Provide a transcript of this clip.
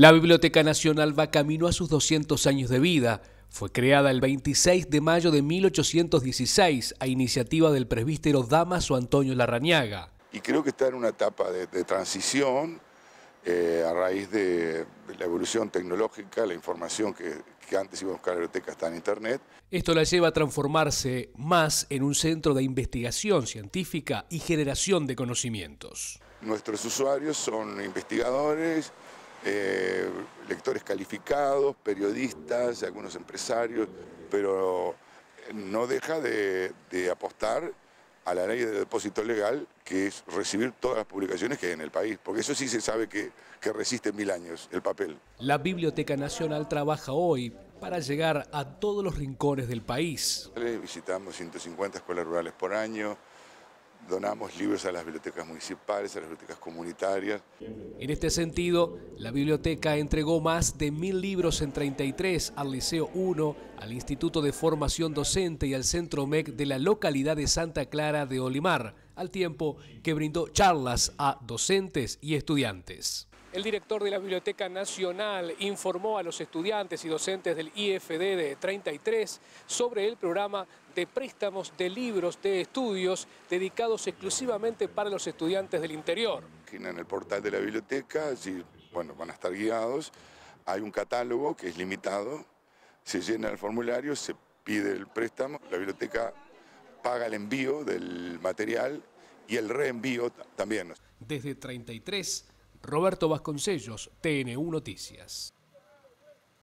La Biblioteca Nacional va camino a sus 200 años de vida. Fue creada el 26 de mayo de 1816 a iniciativa del presbítero Damaso Antonio Larrañaga. Y creo que está en una etapa de, transición eh, a raíz de, la evolución tecnológica, la información que, antes iba a buscar la biblioteca está en Internet. Esto la lleva a transformarse más en un centro de investigación científica y generación de conocimientos. Nuestros usuarios son investigadores, eh, lectores calificados, periodistas, algunos empresarios, pero eh, no deja de, apostar a la ley de depósito legal, que es recibir todas las publicaciones que hay en el país, porque eso sí se sabe que, que resiste mil años el papel. La Biblioteca Nacional trabaja hoy para llegar a todos los rincones del país. Visitamos 150 escuelas rurales por año, donamos libros a las bibliotecas municipales, a las bibliotecas comunitarias. En este sentido, la biblioteca entregó más de mil libros en 33 al Liceo 1, al Instituto de Formación Docente y al Centro MEC de la localidad de Santa Clara de Olimar, al tiempo que brindó charlas a docentes y estudiantes. El director de la Biblioteca Nacional informó a los estudiantes y docentes del IFD de 33 sobre el programa de préstamos de libros de estudios dedicados exclusivamente para los estudiantes del interior. En el portal de la biblioteca, bueno, van a estar guiados, hay un catálogo que es limitado, se llena el formulario, se pide el préstamo, la biblioteca paga el envío del material y el reenvío también. Desde 33 Roberto Vasconcellos, TNU Noticias.